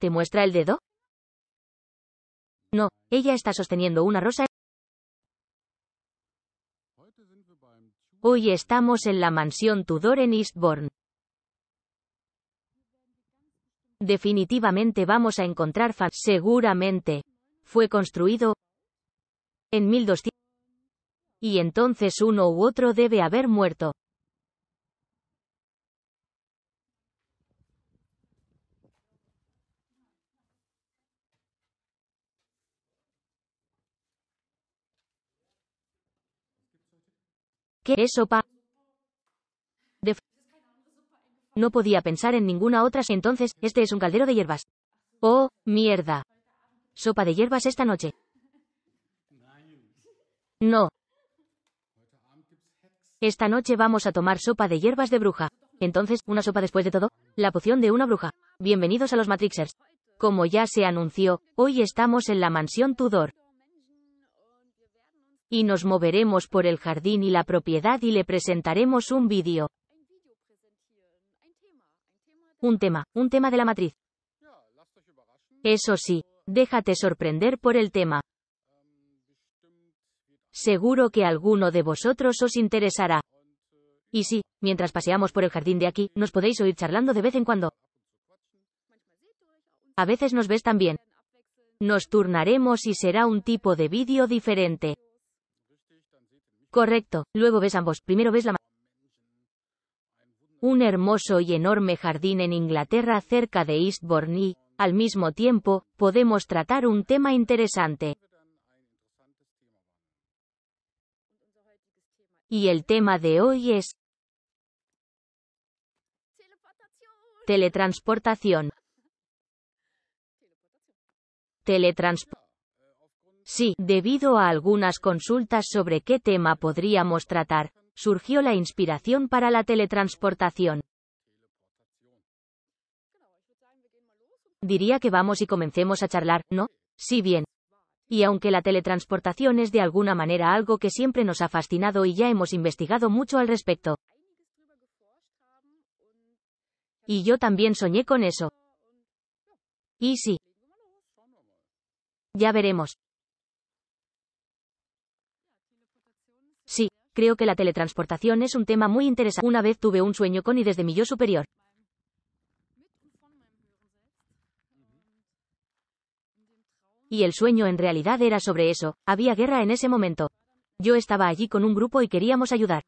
¿Te muestra el dedo? No, ella está sosteniendo una rosa. Hoy estamos en la mansión Tudor en Eastbourne. Definitivamente vamos a encontrar Seguramente. Fue construido en 1200. Y entonces uno u otro debe haber muerto. ¿Qué es sopa? no podía pensar en ninguna otra. Entonces, este es un caldero de hierbas. Oh, mierda. Sopa de hierbas esta noche. No. Esta noche vamos a tomar sopa de hierbas de bruja. Entonces, ¿una sopa después de todo? La poción de una bruja. Bienvenidos a los Matrixers. Como ya se anunció, hoy estamos en la mansión Tudor y nos moveremos por el jardín y la propiedad y le presentaremos un vídeo. Un tema, un tema de la matriz. Eso sí, déjate sorprender por el tema. Seguro que alguno de vosotros os interesará. Y sí, mientras paseamos por el jardín de aquí, nos podéis oír charlando de vez en cuando. A veces nos ves también. Nos turnaremos y será un tipo de vídeo diferente. Correcto, luego ves ambos, primero ves la... Un hermoso y enorme jardín en Inglaterra cerca de Eastbourne y, al mismo tiempo, podemos tratar un tema interesante. Y el tema de hoy es... Teletransportación. Teletransportación. Sí, debido a algunas consultas sobre qué tema podríamos tratar, surgió la inspiración para la teletransportación. Diría que vamos y comencemos a charlar, ¿no? Sí bien. Y aunque la teletransportación es de alguna manera algo que siempre nos ha fascinado y ya hemos investigado mucho al respecto. Y yo también soñé con eso. Y sí. Ya veremos. Sí, creo que la teletransportación es un tema muy interesante. Una vez tuve un sueño con y desde mi yo superior. Y el sueño en realidad era sobre eso, había guerra en ese momento. Yo estaba allí con un grupo y queríamos ayudar.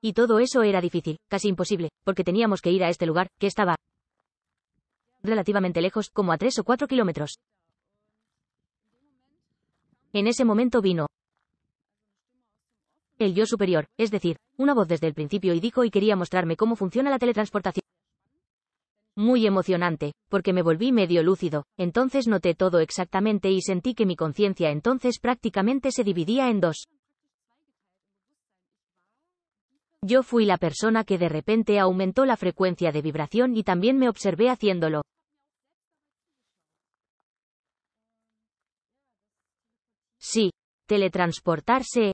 Y todo eso era difícil, casi imposible, porque teníamos que ir a este lugar, que estaba relativamente lejos, como a 3 o 4 kilómetros. En ese momento vino el yo superior, es decir, una voz desde el principio y dijo y quería mostrarme cómo funciona la teletransportación. Muy emocionante, porque me volví medio lúcido, entonces noté todo exactamente y sentí que mi conciencia entonces prácticamente se dividía en dos. Yo fui la persona que de repente aumentó la frecuencia de vibración y también me observé haciéndolo. Sí, teletransportarse,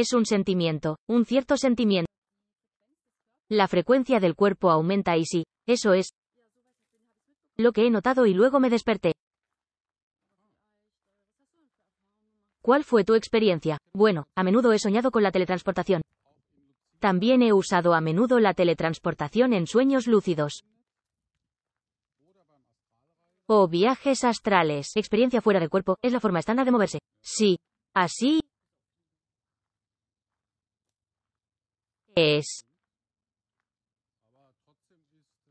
Es un sentimiento, un cierto sentimiento. La frecuencia del cuerpo aumenta y sí, eso es lo que he notado y luego me desperté. ¿Cuál fue tu experiencia? Bueno, a menudo he soñado con la teletransportación. También he usado a menudo la teletransportación en sueños lúcidos. O viajes astrales. Experiencia fuera del cuerpo es la forma estándar de moverse. Sí. Así,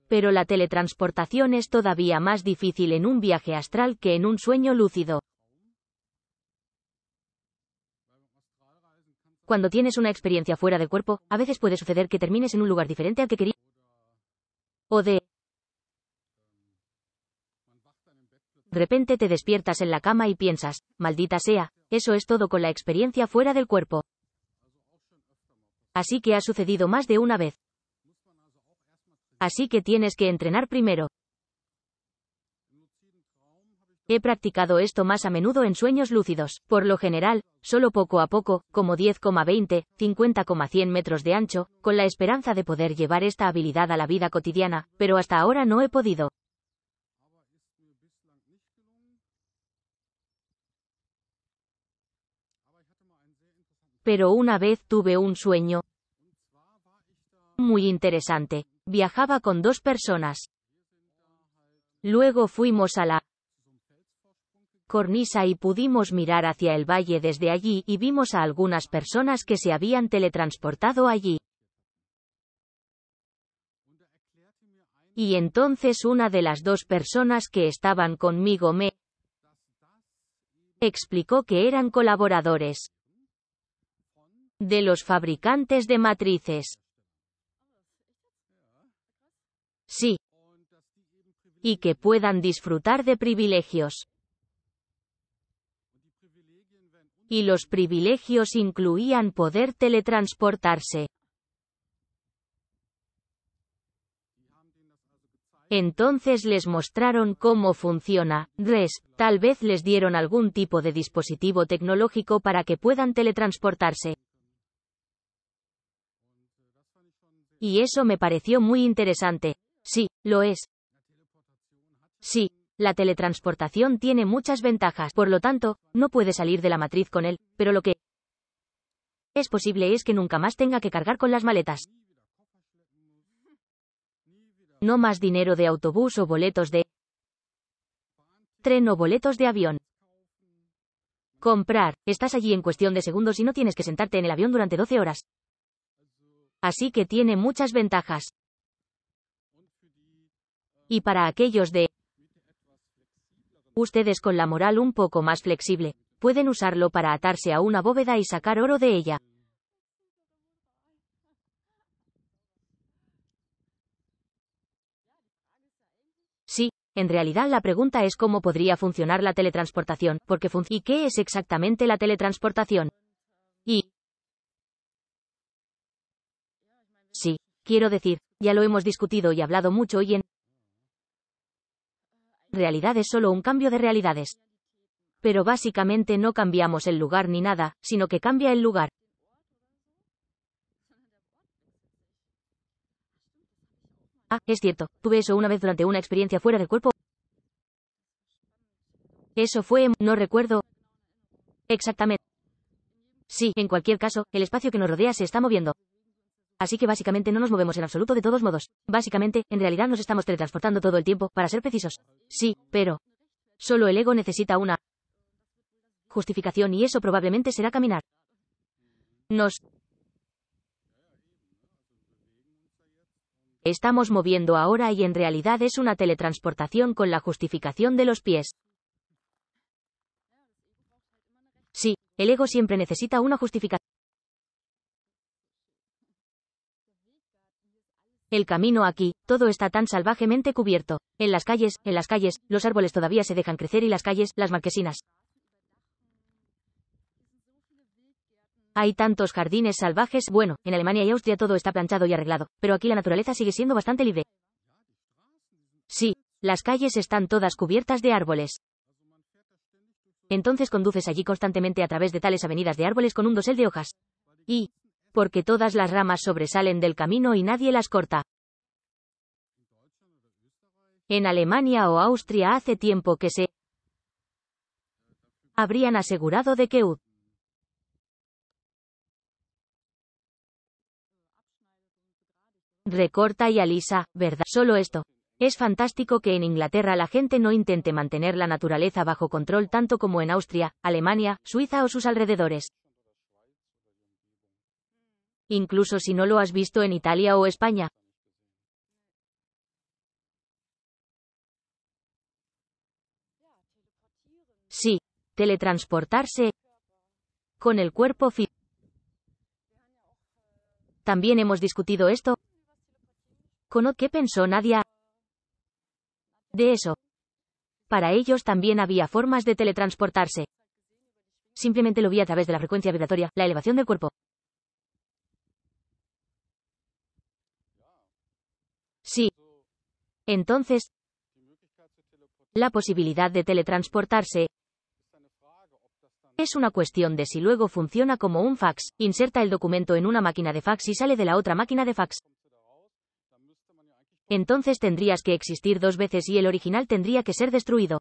Pero la teletransportación es todavía más difícil en un viaje astral que en un sueño lúcido. Cuando tienes una experiencia fuera del cuerpo, a veces puede suceder que termines en un lugar diferente al que querías. O de De repente te despiertas en la cama y piensas, maldita sea, eso es todo con la experiencia fuera del cuerpo. Así que ha sucedido más de una vez. Así que tienes que entrenar primero. He practicado esto más a menudo en sueños lúcidos. Por lo general, solo poco a poco, como 10,20, 50,100 metros de ancho, con la esperanza de poder llevar esta habilidad a la vida cotidiana, pero hasta ahora no he podido. Pero una vez tuve un sueño, muy interesante. Viajaba con dos personas. Luego fuimos a la cornisa y pudimos mirar hacia el valle desde allí y vimos a algunas personas que se habían teletransportado allí. Y entonces una de las dos personas que estaban conmigo me explicó que eran colaboradores de los fabricantes de matrices sí, y que puedan disfrutar de privilegios. Y los privilegios incluían poder teletransportarse. Entonces les mostraron cómo funciona. Dres, tal vez les dieron algún tipo de dispositivo tecnológico para que puedan teletransportarse. Y eso me pareció muy interesante. Sí, lo es. Sí, la teletransportación tiene muchas ventajas, por lo tanto, no puede salir de la matriz con él, pero lo que es posible es que nunca más tenga que cargar con las maletas. No más dinero de autobús o boletos de tren o boletos de avión. Comprar. Estás allí en cuestión de segundos y no tienes que sentarte en el avión durante 12 horas. Así que tiene muchas ventajas. Y para aquellos de ustedes con la moral un poco más flexible, pueden usarlo para atarse a una bóveda y sacar oro de ella. Sí, en realidad la pregunta es cómo podría funcionar la teletransportación, porque funciona. ¿y qué es exactamente la teletransportación? Y... Sí, quiero decir, ya lo hemos discutido y hablado mucho hoy en realidad es solo un cambio de realidades. Pero básicamente no cambiamos el lugar ni nada, sino que cambia el lugar. Ah, es cierto, tuve eso una vez durante una experiencia fuera del cuerpo. Eso fue, no recuerdo. Exactamente. Sí, en cualquier caso, el espacio que nos rodea se está moviendo. Así que básicamente no nos movemos en absoluto de todos modos. Básicamente, en realidad nos estamos teletransportando todo el tiempo, para ser precisos. Sí, pero... Solo el ego necesita una justificación y eso probablemente será caminar. Nos estamos moviendo ahora y en realidad es una teletransportación con la justificación de los pies. Sí, el ego siempre necesita una justificación. El camino aquí, todo está tan salvajemente cubierto. En las calles, en las calles, los árboles todavía se dejan crecer y las calles, las marquesinas. Hay tantos jardines salvajes. Bueno, en Alemania y Austria todo está planchado y arreglado, pero aquí la naturaleza sigue siendo bastante libre. Sí, las calles están todas cubiertas de árboles. Entonces conduces allí constantemente a través de tales avenidas de árboles con un dosel de hojas. Y, porque todas las ramas sobresalen del camino y nadie las corta. En Alemania o Austria hace tiempo que se habrían asegurado de que recorta y alisa, ¿verdad? Solo esto. Es fantástico que en Inglaterra la gente no intente mantener la naturaleza bajo control tanto como en Austria, Alemania, Suiza o sus alrededores incluso si no lo has visto en Italia o España. Sí, teletransportarse con el cuerpo físico. También hemos discutido esto. ¿Con qué pensó nadie De eso. Para ellos también había formas de teletransportarse. Simplemente lo vi a través de la frecuencia vibratoria, la elevación del cuerpo. Sí. Entonces, la posibilidad de teletransportarse es una cuestión de si luego funciona como un fax. Inserta el documento en una máquina de fax y sale de la otra máquina de fax. Entonces tendrías que existir dos veces y el original tendría que ser destruido.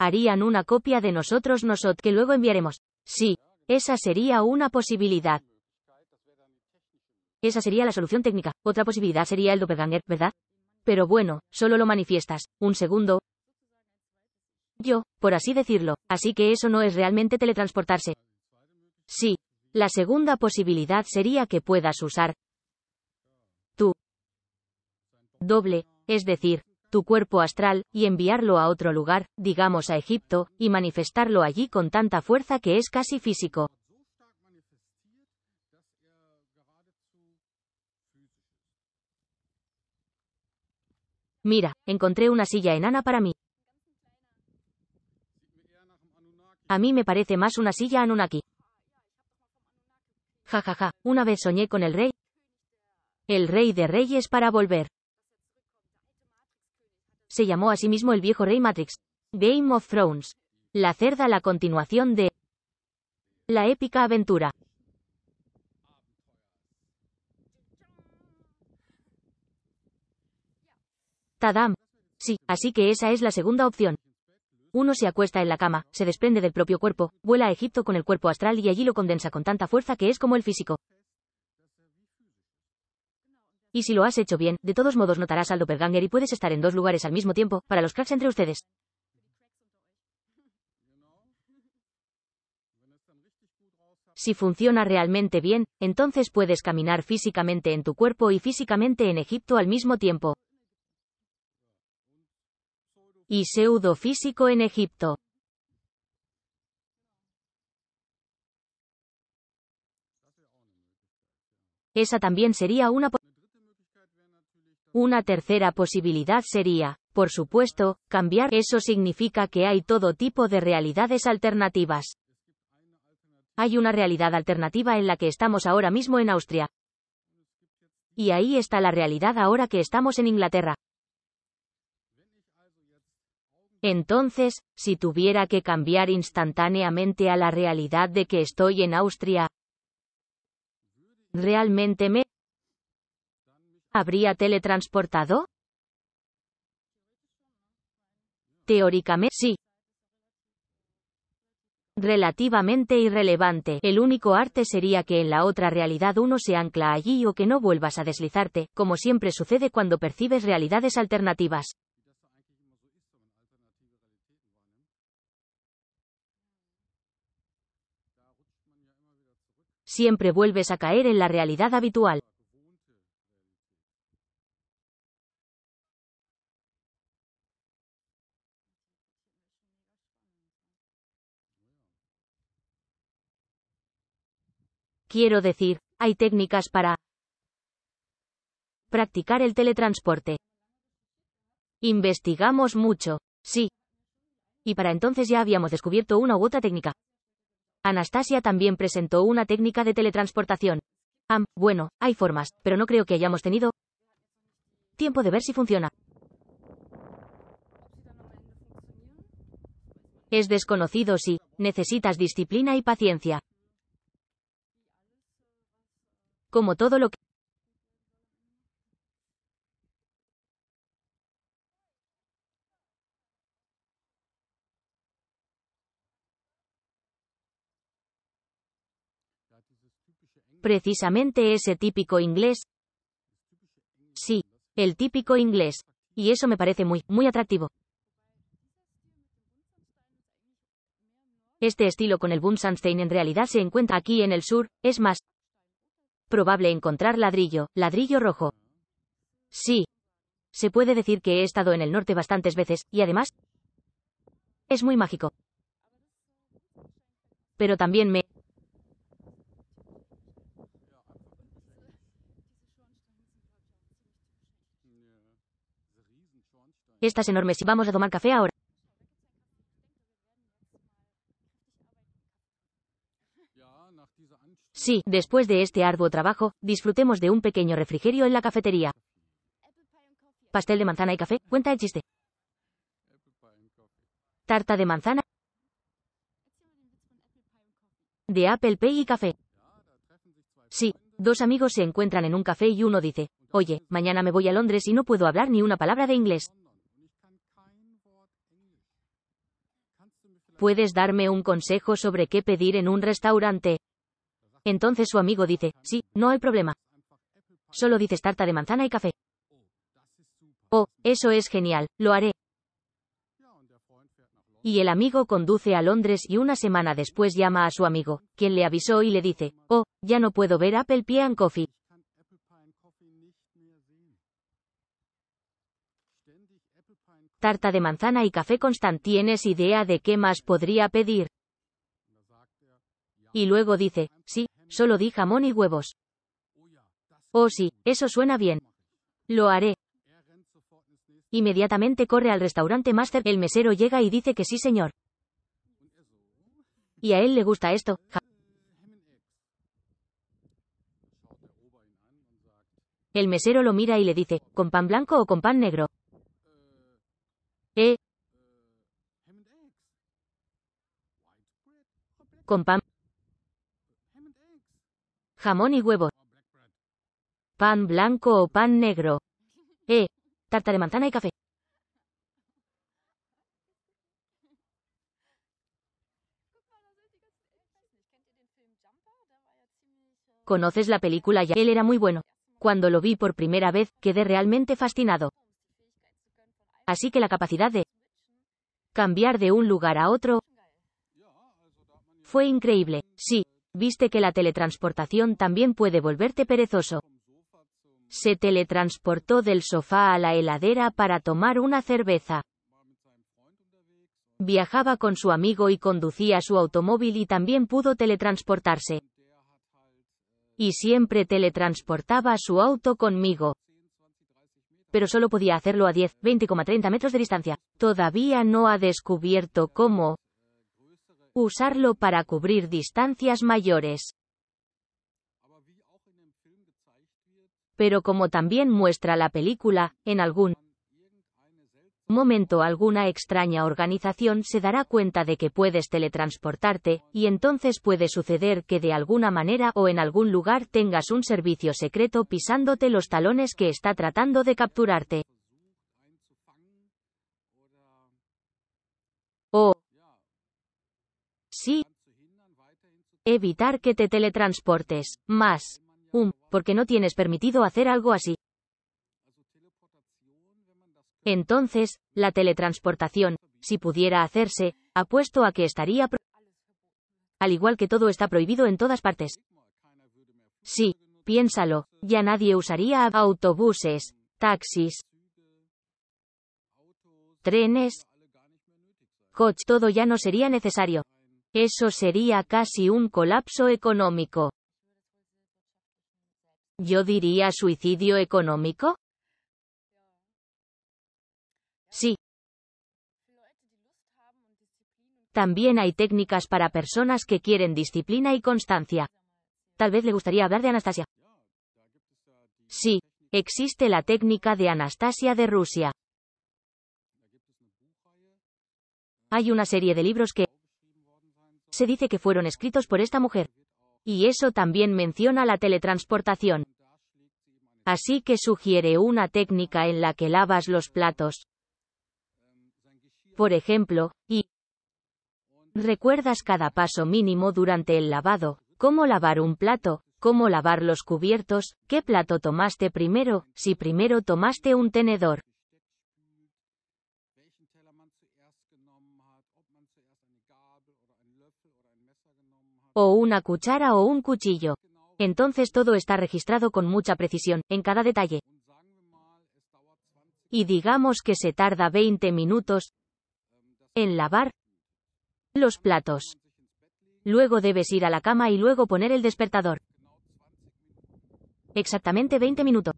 Harían una copia de nosotros nosotros que luego enviaremos. Sí, esa sería una posibilidad. Esa sería la solución técnica. Otra posibilidad sería el doppelganger, ¿verdad? Pero bueno, solo lo manifiestas. Un segundo. Yo, por así decirlo. Así que eso no es realmente teletransportarse. Sí. La segunda posibilidad sería que puedas usar tu doble, es decir, tu cuerpo astral, y enviarlo a otro lugar, digamos a Egipto, y manifestarlo allí con tanta fuerza que es casi físico. Mira, encontré una silla enana para mí. A mí me parece más una silla Anunnaki. Ja ja ja, una vez soñé con el rey. El rey de reyes para volver. Se llamó a sí mismo el viejo rey Matrix. Game of Thrones. La cerda la continuación de... La épica aventura. Adam, Sí, así que esa es la segunda opción. Uno se acuesta en la cama, se desprende del propio cuerpo, vuela a Egipto con el cuerpo astral y allí lo condensa con tanta fuerza que es como el físico. Y si lo has hecho bien, de todos modos notarás al doppelganger y puedes estar en dos lugares al mismo tiempo, para los cracks entre ustedes. Si funciona realmente bien, entonces puedes caminar físicamente en tu cuerpo y físicamente en Egipto al mismo tiempo y pseudofísico en Egipto. Esa también sería una Una tercera posibilidad sería, por supuesto, cambiar. Eso significa que hay todo tipo de realidades alternativas. Hay una realidad alternativa en la que estamos ahora mismo en Austria. Y ahí está la realidad ahora que estamos en Inglaterra. Entonces, si tuviera que cambiar instantáneamente a la realidad de que estoy en Austria, ¿realmente me habría teletransportado? Teóricamente sí. Relativamente irrelevante. El único arte sería que en la otra realidad uno se ancla allí o que no vuelvas a deslizarte, como siempre sucede cuando percibes realidades alternativas. siempre vuelves a caer en la realidad habitual. Quiero decir, hay técnicas para practicar el teletransporte. Investigamos mucho, sí. Y para entonces ya habíamos descubierto una u otra técnica. Anastasia también presentó una técnica de teletransportación. Am, bueno, hay formas, pero no creo que hayamos tenido tiempo de ver si funciona. Es desconocido si necesitas disciplina y paciencia. Como todo lo que precisamente ese típico inglés. Sí, el típico inglés. Y eso me parece muy, muy atractivo. Este estilo con el boom en realidad se encuentra aquí en el sur, es más probable encontrar ladrillo, ladrillo rojo. Sí. Se puede decir que he estado en el norte bastantes veces, y además es muy mágico. Pero también me Estas enormes y vamos a tomar café ahora. Sí, después de este arduo trabajo, disfrutemos de un pequeño refrigerio en la cafetería. Pastel de manzana y café, cuenta el chiste. Tarta de manzana. De apple Pay y café. Sí, dos amigos se encuentran en un café y uno dice, oye, mañana me voy a Londres y no puedo hablar ni una palabra de inglés. ¿puedes darme un consejo sobre qué pedir en un restaurante? Entonces su amigo dice, sí, no hay problema. Solo dices tarta de manzana y café. Oh, eso es genial, lo haré. Y el amigo conduce a Londres y una semana después llama a su amigo, quien le avisó y le dice, oh, ya no puedo ver Apple Pie and Coffee. tarta de manzana y café constant. ¿Tienes idea de qué más podría pedir? Y luego dice, sí, solo di jamón y huevos. Oh sí, eso suena bien. Lo haré. Inmediatamente corre al restaurante Master. El mesero llega y dice que sí, señor. Y a él le gusta esto. El mesero lo mira y le dice, ¿con pan blanco o con pan negro? E con pan jamón y huevo pan blanco o pan negro E tarta de manzana y café ¿Conoces la película? Ya él era muy bueno. Cuando lo vi por primera vez, quedé realmente fascinado. Así que la capacidad de cambiar de un lugar a otro fue increíble. Sí, viste que la teletransportación también puede volverte perezoso. Se teletransportó del sofá a la heladera para tomar una cerveza. Viajaba con su amigo y conducía su automóvil y también pudo teletransportarse. Y siempre teletransportaba su auto conmigo pero solo podía hacerlo a 10, 20,30 metros de distancia. Todavía no ha descubierto cómo usarlo para cubrir distancias mayores. Pero como también muestra la película, en algún momento alguna extraña organización se dará cuenta de que puedes teletransportarte, y entonces puede suceder que de alguna manera o en algún lugar tengas un servicio secreto pisándote los talones que está tratando de capturarte. O sí, evitar que te teletransportes, más, um, porque no tienes permitido hacer algo así. Entonces, la teletransportación, si pudiera hacerse, apuesto a que estaría al igual que todo está prohibido en todas partes. Sí, piénsalo, ya nadie usaría autobuses, taxis, trenes, coches, todo ya no sería necesario. Eso sería casi un colapso económico. Yo diría suicidio económico. Sí. También hay técnicas para personas que quieren disciplina y constancia. Tal vez le gustaría hablar de Anastasia. Sí, existe la técnica de Anastasia de Rusia. Hay una serie de libros que se dice que fueron escritos por esta mujer. Y eso también menciona la teletransportación. Así que sugiere una técnica en la que lavas los platos por ejemplo, y recuerdas cada paso mínimo durante el lavado, cómo lavar un plato, cómo lavar los cubiertos, qué plato tomaste primero, si primero tomaste un tenedor. o una cuchara o un cuchillo. Entonces todo está registrado con mucha precisión, en cada detalle. Y digamos que se tarda 20 minutos, en lavar los platos. Luego debes ir a la cama y luego poner el despertador. Exactamente 20 minutos.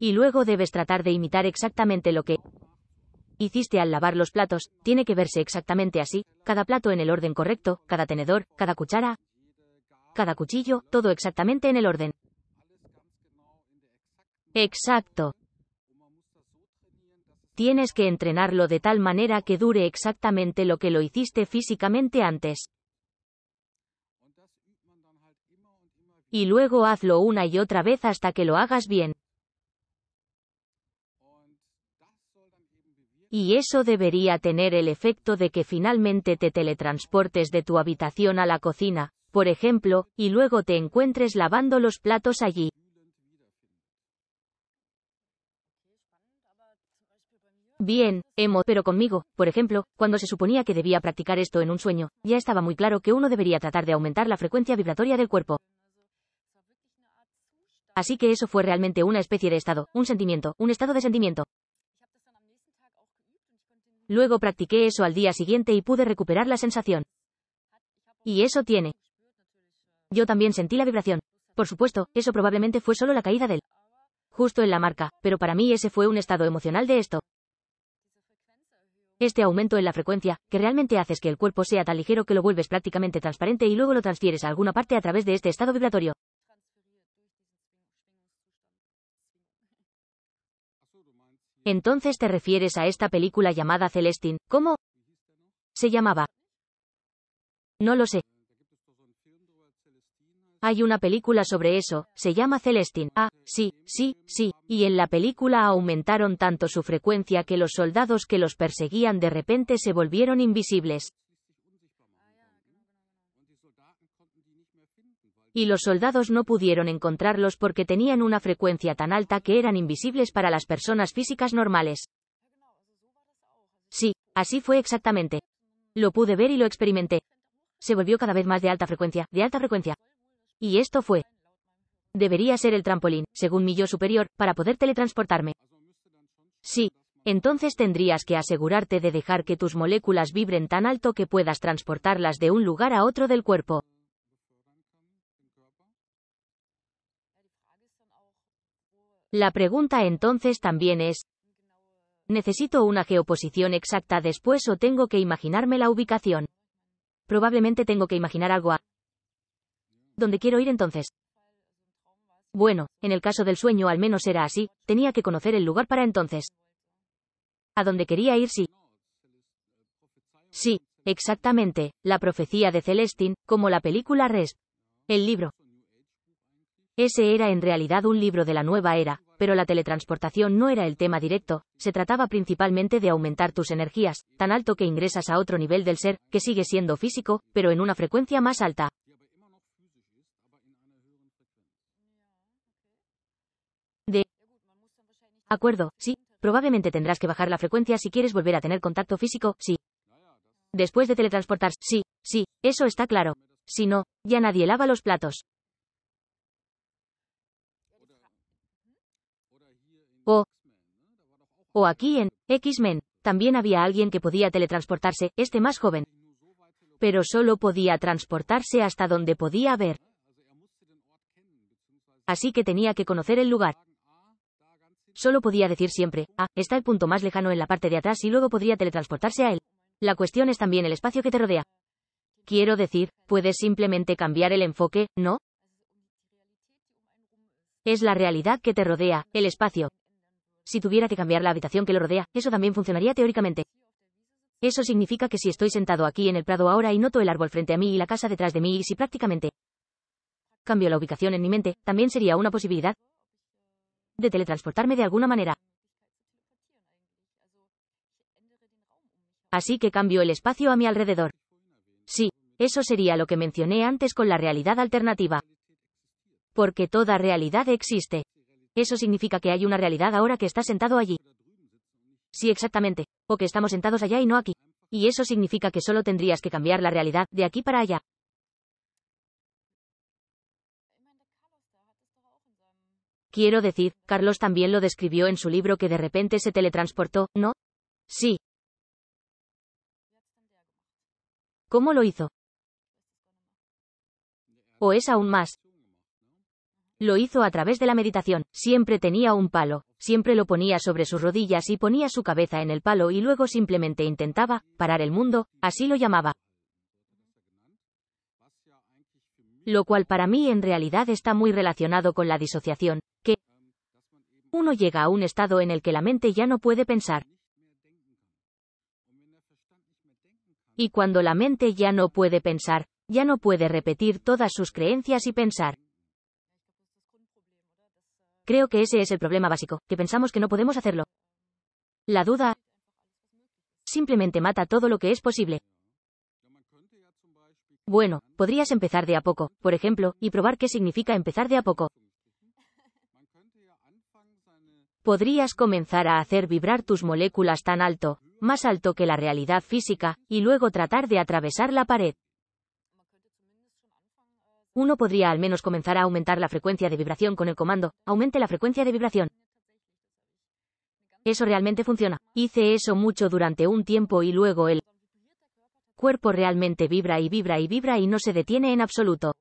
Y luego debes tratar de imitar exactamente lo que hiciste al lavar los platos, tiene que verse exactamente así, cada plato en el orden correcto, cada tenedor, cada cuchara, cada cuchillo, todo exactamente en el orden. Exacto tienes que entrenarlo de tal manera que dure exactamente lo que lo hiciste físicamente antes. Y luego hazlo una y otra vez hasta que lo hagas bien. Y eso debería tener el efecto de que finalmente te teletransportes de tu habitación a la cocina, por ejemplo, y luego te encuentres lavando los platos allí. Bien, emo, pero conmigo, por ejemplo, cuando se suponía que debía practicar esto en un sueño, ya estaba muy claro que uno debería tratar de aumentar la frecuencia vibratoria del cuerpo. Así que eso fue realmente una especie de estado, un sentimiento, un estado de sentimiento. Luego practiqué eso al día siguiente y pude recuperar la sensación. Y eso tiene. Yo también sentí la vibración. Por supuesto, eso probablemente fue solo la caída del justo en la marca, pero para mí ese fue un estado emocional de esto. Este aumento en la frecuencia, que realmente haces que el cuerpo sea tan ligero que lo vuelves prácticamente transparente y luego lo transfieres a alguna parte a través de este estado vibratorio. Entonces te refieres a esta película llamada Celestine, ¿cómo? Se llamaba. No lo sé. Hay una película sobre eso, se llama Celestine. Ah, sí, sí, sí, y en la película aumentaron tanto su frecuencia que los soldados que los perseguían de repente se volvieron invisibles. Y los soldados no pudieron encontrarlos porque tenían una frecuencia tan alta que eran invisibles para las personas físicas normales. Sí, así fue exactamente. Lo pude ver y lo experimenté. Se volvió cada vez más de alta frecuencia, de alta frecuencia. Y esto fue. Debería ser el trampolín, según mi yo superior, para poder teletransportarme. Sí. Entonces tendrías que asegurarte de dejar que tus moléculas vibren tan alto que puedas transportarlas de un lugar a otro del cuerpo. La pregunta entonces también es, ¿necesito una geoposición exacta después o tengo que imaginarme la ubicación? Probablemente tengo que imaginar algo a ¿Dónde quiero ir entonces? Bueno, en el caso del sueño al menos era así, tenía que conocer el lugar para entonces. ¿A dónde quería ir sí? Sí, exactamente, la profecía de Celestin, como la película Res. El libro. Ese era en realidad un libro de la nueva era, pero la teletransportación no era el tema directo, se trataba principalmente de aumentar tus energías, tan alto que ingresas a otro nivel del ser, que sigue siendo físico, pero en una frecuencia más alta. Acuerdo, sí. Probablemente tendrás que bajar la frecuencia si quieres volver a tener contacto físico, sí. Después de teletransportarse, sí, sí, eso está claro. Si no, ya nadie lava los platos. O, o aquí en X-Men, también había alguien que podía teletransportarse, este más joven. Pero solo podía transportarse hasta donde podía ver. Así que tenía que conocer el lugar. Solo podía decir siempre, ah, está el punto más lejano en la parte de atrás y luego podría teletransportarse a él. La cuestión es también el espacio que te rodea. Quiero decir, puedes simplemente cambiar el enfoque, ¿no? Es la realidad que te rodea, el espacio. Si tuviera que cambiar la habitación que lo rodea, eso también funcionaría teóricamente. Eso significa que si estoy sentado aquí en el prado ahora y noto el árbol frente a mí y la casa detrás de mí y si prácticamente cambio la ubicación en mi mente, también sería una posibilidad, de teletransportarme de alguna manera. Así que cambio el espacio a mi alrededor. Sí, eso sería lo que mencioné antes con la realidad alternativa. Porque toda realidad existe. Eso significa que hay una realidad ahora que está sentado allí. Sí, exactamente. O que estamos sentados allá y no aquí. Y eso significa que solo tendrías que cambiar la realidad de aquí para allá. Quiero decir, Carlos también lo describió en su libro que de repente se teletransportó, ¿no? Sí. ¿Cómo lo hizo? ¿O es aún más? Lo hizo a través de la meditación. Siempre tenía un palo, siempre lo ponía sobre sus rodillas y ponía su cabeza en el palo y luego simplemente intentaba parar el mundo, así lo llamaba, lo cual para mí en realidad está muy relacionado con la disociación, que uno llega a un estado en el que la mente ya no puede pensar. Y cuando la mente ya no puede pensar, ya no puede repetir todas sus creencias y pensar. Creo que ese es el problema básico, que pensamos que no podemos hacerlo. La duda simplemente mata todo lo que es posible. Bueno, podrías empezar de a poco, por ejemplo, y probar qué significa empezar de a poco. Podrías comenzar a hacer vibrar tus moléculas tan alto, más alto que la realidad física, y luego tratar de atravesar la pared. Uno podría al menos comenzar a aumentar la frecuencia de vibración con el comando, aumente la frecuencia de vibración. Eso realmente funciona. Hice eso mucho durante un tiempo y luego el cuerpo realmente vibra y vibra y vibra y no se detiene en absoluto.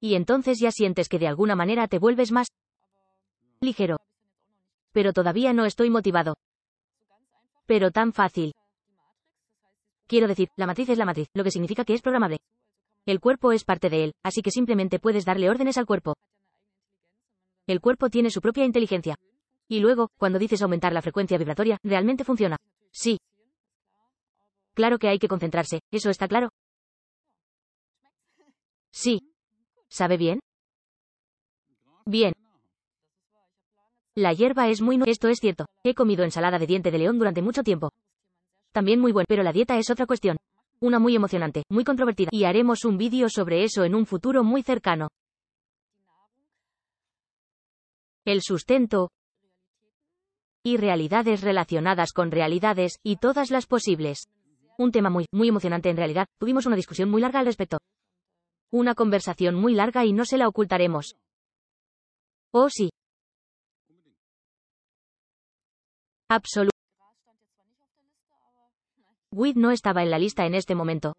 Y entonces ya sientes que de alguna manera te vuelves más ligero. Pero todavía no estoy motivado. Pero tan fácil. Quiero decir, la matriz es la matriz, lo que significa que es programable. El cuerpo es parte de él, así que simplemente puedes darle órdenes al cuerpo. El cuerpo tiene su propia inteligencia. Y luego, cuando dices aumentar la frecuencia vibratoria, realmente funciona. Sí, Claro que hay que concentrarse, eso está claro. Sí. ¿Sabe bien? Bien. La hierba es muy... Esto es cierto. He comido ensalada de diente de león durante mucho tiempo. También muy bueno, pero la dieta es otra cuestión. Una muy emocionante, muy controvertida, y haremos un vídeo sobre eso en un futuro muy cercano. El sustento y realidades relacionadas con realidades, y todas las posibles. Un tema muy, muy emocionante en realidad, tuvimos una discusión muy larga al respecto. Una conversación muy larga y no se la ocultaremos. Oh sí. Absolutamente. Witt no estaba en la lista en este momento.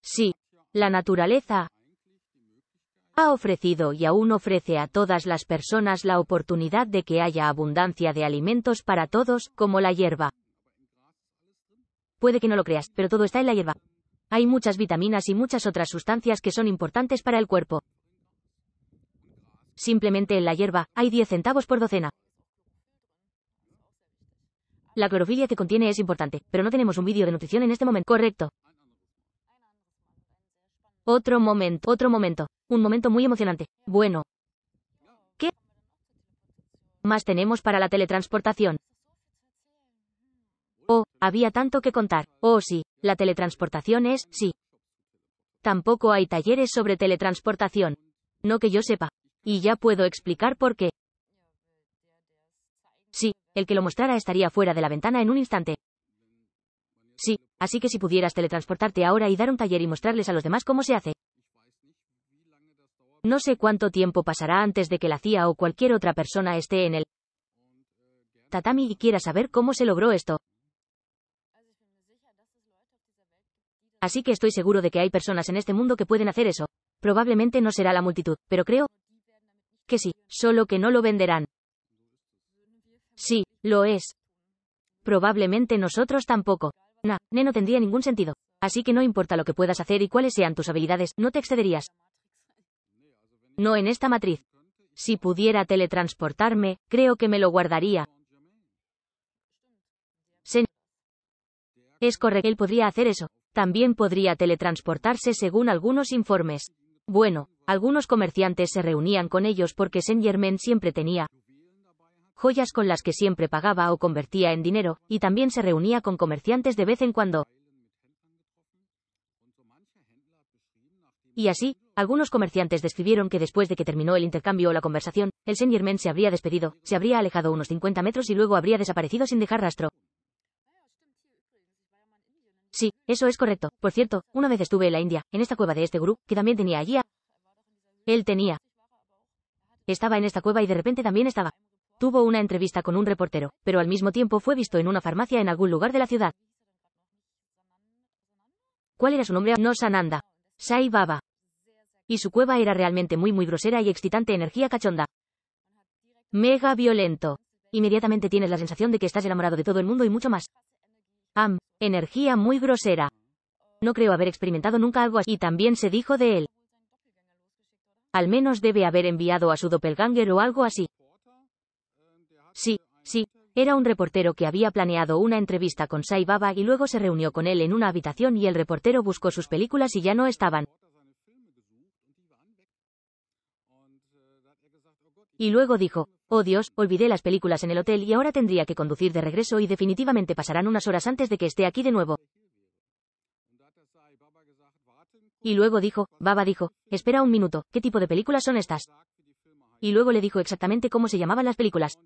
Sí. La naturaleza ha ofrecido y aún ofrece a todas las personas la oportunidad de que haya abundancia de alimentos para todos, como la hierba. Puede que no lo creas, pero todo está en la hierba. Hay muchas vitaminas y muchas otras sustancias que son importantes para el cuerpo. Simplemente en la hierba hay 10 centavos por docena. La clorofilia que contiene es importante, pero no tenemos un vídeo de nutrición en este momento. Correcto. Otro momento, otro momento. Un momento muy emocionante. Bueno. ¿Qué más tenemos para la teletransportación? Había tanto que contar. Oh sí, la teletransportación es, sí. Tampoco hay talleres sobre teletransportación. No que yo sepa. Y ya puedo explicar por qué. Sí, el que lo mostrara estaría fuera de la ventana en un instante. Sí, así que si pudieras teletransportarte ahora y dar un taller y mostrarles a los demás cómo se hace. No sé cuánto tiempo pasará antes de que la CIA o cualquier otra persona esté en el tatami y quiera saber cómo se logró esto. Así que estoy seguro de que hay personas en este mundo que pueden hacer eso. Probablemente no será la multitud, pero creo que sí, solo que no lo venderán. Sí, lo es. Probablemente nosotros tampoco. Nah, no tendría ningún sentido. Así que no importa lo que puedas hacer y cuáles sean tus habilidades, no te excederías. No en esta matriz. Si pudiera teletransportarme, creo que me lo guardaría. Es correcto, él podría hacer eso. También podría teletransportarse según algunos informes. Bueno, algunos comerciantes se reunían con ellos porque Saint Germain siempre tenía joyas con las que siempre pagaba o convertía en dinero, y también se reunía con comerciantes de vez en cuando. Y así, algunos comerciantes describieron que después de que terminó el intercambio o la conversación, el Saint Germain se habría despedido, se habría alejado unos 50 metros y luego habría desaparecido sin dejar rastro. Sí, eso es correcto. Por cierto, una vez estuve en la India, en esta cueva de este gurú, que también tenía allí a... Él tenía. Estaba en esta cueva y de repente también estaba. Tuvo una entrevista con un reportero, pero al mismo tiempo fue visto en una farmacia en algún lugar de la ciudad. ¿Cuál era su nombre? No Sananda. Sai Baba. Y su cueva era realmente muy muy grosera y excitante energía cachonda. Mega violento. Inmediatamente tienes la sensación de que estás enamorado de todo el mundo y mucho más. Energía muy grosera. No creo haber experimentado nunca algo así. Y también se dijo de él. Al menos debe haber enviado a su doppelganger o algo así. Sí, sí, era un reportero que había planeado una entrevista con Sai Baba y luego se reunió con él en una habitación y el reportero buscó sus películas y ya no estaban. Y luego dijo, Oh Dios, olvidé las películas en el hotel y ahora tendría que conducir de regreso y definitivamente pasarán unas horas antes de que esté aquí de nuevo. Y luego dijo, Baba dijo, espera un minuto, ¿qué tipo de películas son estas? Y luego le dijo exactamente cómo se llamaban las películas.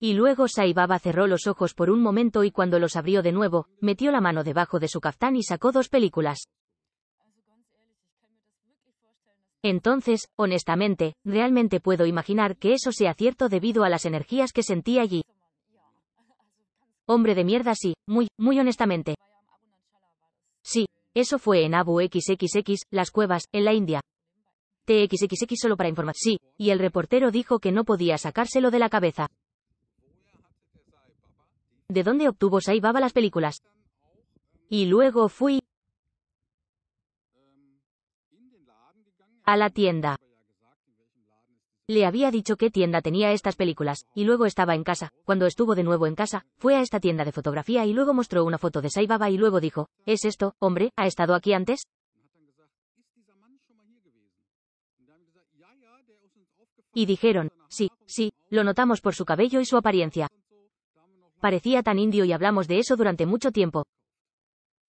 Y luego Sai Baba cerró los ojos por un momento y cuando los abrió de nuevo, metió la mano debajo de su caftán y sacó dos películas. Entonces, honestamente, realmente puedo imaginar que eso sea cierto debido a las energías que sentí allí. Hombre de mierda, sí, muy, muy honestamente. Sí, eso fue en Abu XXX, las cuevas, en la India. TXXX solo para informar. Sí, y el reportero dijo que no podía sacárselo de la cabeza. ¿De dónde obtuvo Saibaba Baba las películas? Y luego fui, a la tienda. Le había dicho qué tienda tenía estas películas, y luego estaba en casa. Cuando estuvo de nuevo en casa, fue a esta tienda de fotografía y luego mostró una foto de Saibaba y luego dijo, ¿es esto, hombre, ha estado aquí antes? Y dijeron, sí, sí, lo notamos por su cabello y su apariencia. Parecía tan indio y hablamos de eso durante mucho tiempo.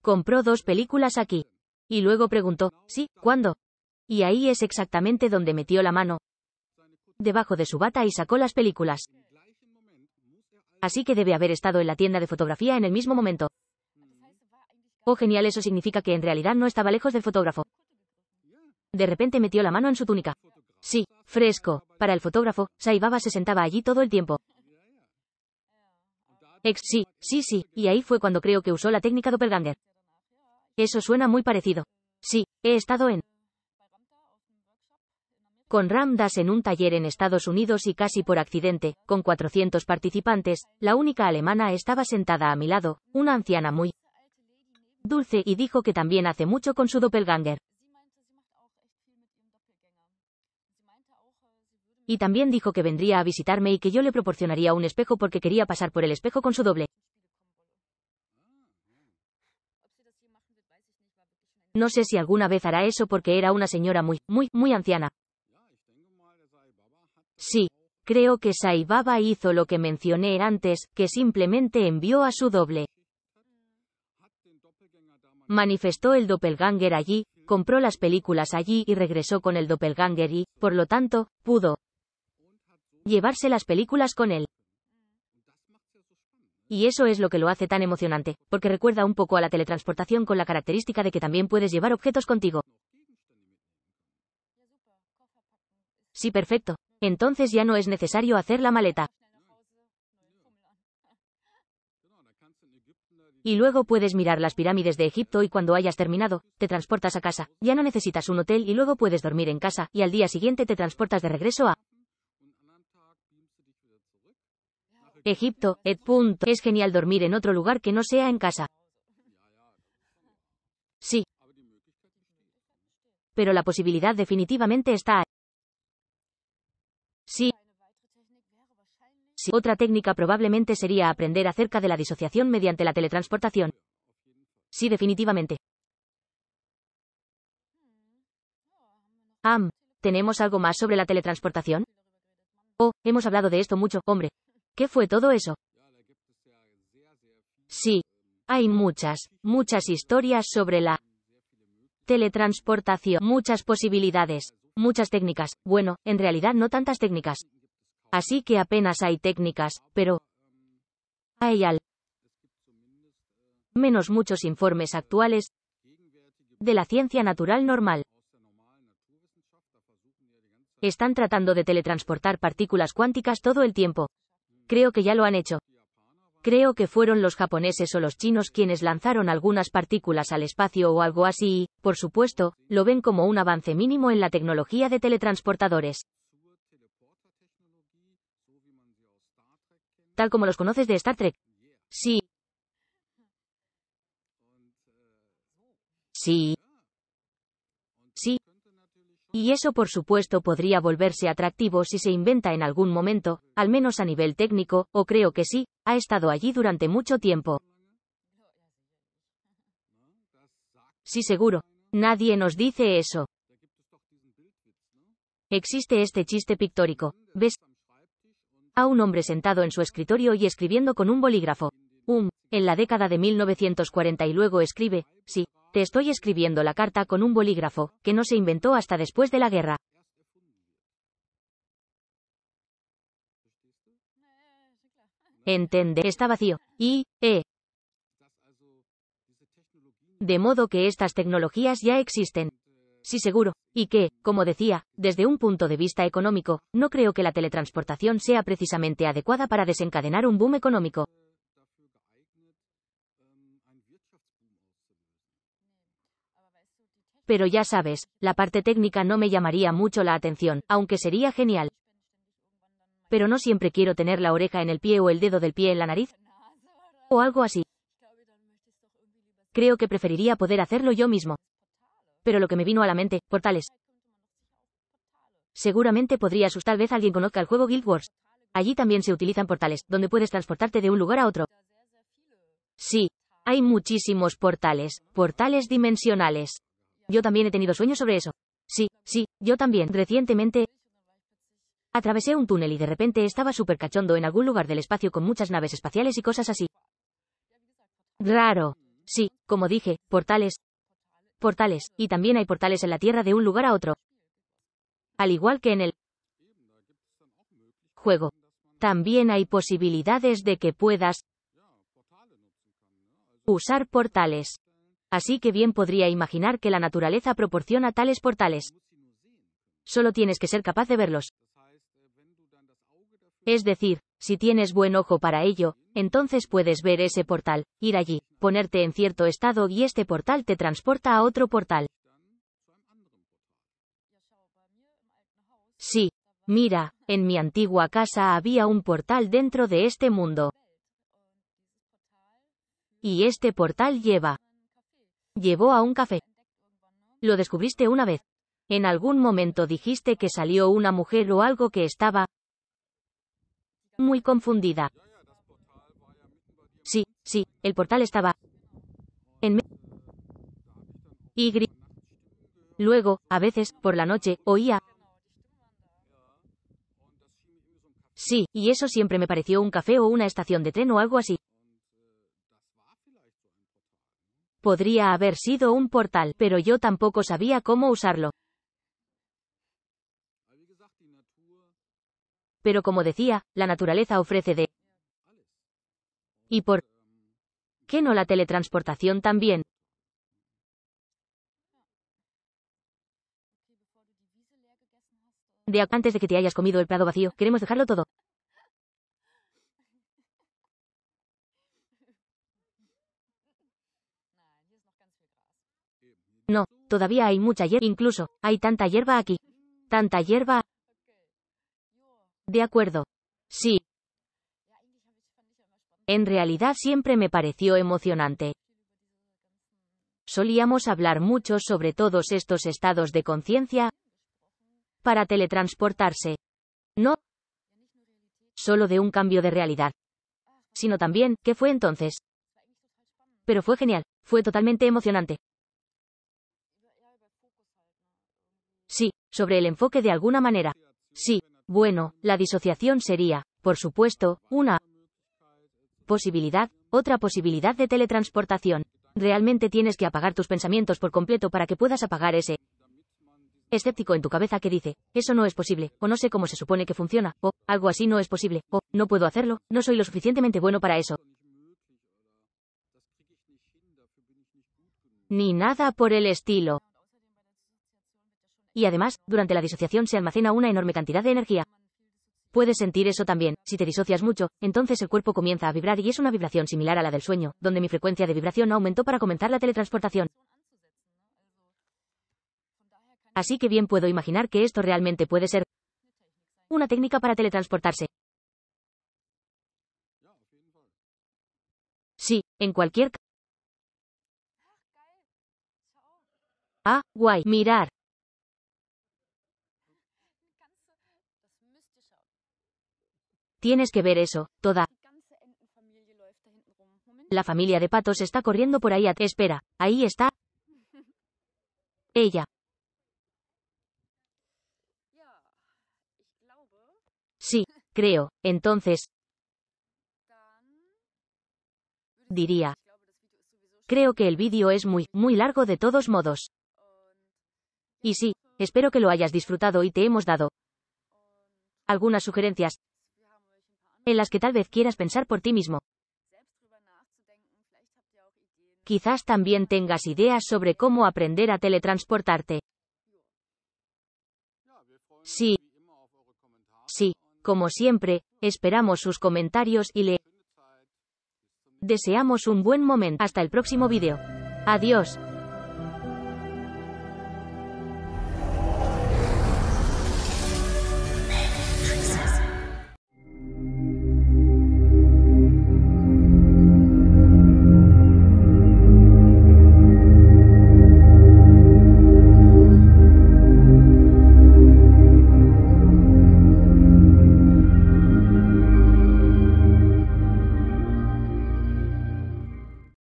Compró dos películas aquí. Y luego preguntó, sí, ¿cuándo? Y ahí es exactamente donde metió la mano, debajo de su bata y sacó las películas. Así que debe haber estado en la tienda de fotografía en el mismo momento. Oh, genial, eso significa que en realidad no estaba lejos del fotógrafo. De repente metió la mano en su túnica. Sí, fresco. Para el fotógrafo, Saibaba se sentaba allí todo el tiempo. Ex, sí, sí, sí, y ahí fue cuando creo que usó la técnica doppelganger. Eso suena muy parecido. Sí, he estado en con Ramdas en un taller en Estados Unidos y casi por accidente, con 400 participantes, la única alemana estaba sentada a mi lado, una anciana muy dulce y dijo que también hace mucho con su doppelganger. Y también dijo que vendría a visitarme y que yo le proporcionaría un espejo porque quería pasar por el espejo con su doble. No sé si alguna vez hará eso porque era una señora muy, muy, muy anciana. Sí. Creo que Saibaba hizo lo que mencioné antes, que simplemente envió a su doble. Manifestó el doppelganger allí, compró las películas allí y regresó con el doppelganger y, por lo tanto, pudo llevarse las películas con él. Y eso es lo que lo hace tan emocionante, porque recuerda un poco a la teletransportación con la característica de que también puedes llevar objetos contigo. Sí, perfecto. Entonces ya no es necesario hacer la maleta. Y luego puedes mirar las pirámides de Egipto y cuando hayas terminado, te transportas a casa. Ya no necesitas un hotel y luego puedes dormir en casa y al día siguiente te transportas de regreso a Egipto, Es genial dormir en otro lugar que no sea en casa. Sí. Pero la posibilidad definitivamente está ahí. Otra técnica probablemente sería aprender acerca de la disociación mediante la teletransportación. Sí, definitivamente. Am, ¿tenemos algo más sobre la teletransportación? Oh, hemos hablado de esto mucho, hombre. ¿Qué fue todo eso? Sí. Hay muchas, muchas historias sobre la teletransportación, muchas posibilidades, muchas técnicas. Bueno, en realidad no tantas técnicas. Así que apenas hay técnicas, pero hay al menos muchos informes actuales de la ciencia natural normal. Están tratando de teletransportar partículas cuánticas todo el tiempo. Creo que ya lo han hecho. Creo que fueron los japoneses o los chinos quienes lanzaron algunas partículas al espacio o algo así y, por supuesto, lo ven como un avance mínimo en la tecnología de teletransportadores. tal como los conoces de Star Trek. Sí. Sí. Sí. Y eso por supuesto podría volverse atractivo si se inventa en algún momento, al menos a nivel técnico, o creo que sí, ha estado allí durante mucho tiempo. Sí, seguro. Nadie nos dice eso. Existe este chiste pictórico. ¿Ves? a un hombre sentado en su escritorio y escribiendo con un bolígrafo. Um, en la década de 1940 y luego escribe, sí, te estoy escribiendo la carta con un bolígrafo, que no se inventó hasta después de la guerra. Entende, está vacío. Y, E. De modo que estas tecnologías ya existen. Sí, seguro. Y que, como decía, desde un punto de vista económico, no creo que la teletransportación sea precisamente adecuada para desencadenar un boom económico. Pero ya sabes, la parte técnica no me llamaría mucho la atención, aunque sería genial. Pero no siempre quiero tener la oreja en el pie o el dedo del pie en la nariz. O algo así. Creo que preferiría poder hacerlo yo mismo pero lo que me vino a la mente, portales. Seguramente podría asustar. tal vez alguien conozca el juego Guild Wars. Allí también se utilizan portales, donde puedes transportarte de un lugar a otro. Sí, hay muchísimos portales, portales dimensionales. Yo también he tenido sueños sobre eso. Sí, sí, yo también. Recientemente, atravesé un túnel y de repente estaba súper cachondo en algún lugar del espacio con muchas naves espaciales y cosas así. Raro. Sí, como dije, portales, Portales, y también hay portales en la Tierra de un lugar a otro. Al igual que en el juego. También hay posibilidades de que puedas usar portales. Así que bien podría imaginar que la naturaleza proporciona tales portales. Solo tienes que ser capaz de verlos. Es decir, si tienes buen ojo para ello, entonces puedes ver ese portal, ir allí, ponerte en cierto estado y este portal te transporta a otro portal. Sí. Mira, en mi antigua casa había un portal dentro de este mundo. Y este portal lleva. Llevó a un café. Lo descubriste una vez. En algún momento dijiste que salió una mujer o algo que estaba, muy confundida. Sí, sí, el portal estaba en y Luego, a veces, por la noche, oía. Sí, y eso siempre me pareció un café o una estación de tren o algo así. Podría haber sido un portal, pero yo tampoco sabía cómo usarlo. pero como decía, la naturaleza ofrece de... ¿Y por qué no la teletransportación también? De antes de que te hayas comido el prado vacío, queremos dejarlo todo. No, todavía hay mucha hierba. Incluso, hay tanta hierba aquí. Tanta hierba. De acuerdo. Sí. En realidad siempre me pareció emocionante. Solíamos hablar mucho sobre todos estos estados de conciencia para teletransportarse. No solo de un cambio de realidad, sino también, ¿qué fue entonces? Pero fue genial, fue totalmente emocionante. Sí, sobre el enfoque de alguna manera. Sí, bueno, la disociación sería, por supuesto, una posibilidad, otra posibilidad de teletransportación. Realmente tienes que apagar tus pensamientos por completo para que puedas apagar ese escéptico en tu cabeza que dice, eso no es posible, o no sé cómo se supone que funciona, o algo así no es posible, o no puedo hacerlo, no soy lo suficientemente bueno para eso. Ni nada por el estilo y además, durante la disociación se almacena una enorme cantidad de energía. Puedes sentir eso también, si te disocias mucho, entonces el cuerpo comienza a vibrar y es una vibración similar a la del sueño, donde mi frecuencia de vibración aumentó para comenzar la teletransportación. Así que bien puedo imaginar que esto realmente puede ser una técnica para teletransportarse. Sí, en cualquier... Ah, guay, mirar. Tienes que ver eso, toda. La familia de patos está corriendo por ahí. Espera, ahí está. Ella. Sí, creo, entonces. Diría. Creo que el vídeo es muy, muy largo de todos modos. Y sí, espero que lo hayas disfrutado y te hemos dado algunas sugerencias en las que tal vez quieras pensar por ti mismo. Quizás también tengas ideas sobre cómo aprender a teletransportarte. Sí. Sí, como siempre, esperamos sus comentarios y le deseamos un buen momento. Hasta el próximo vídeo. Adiós.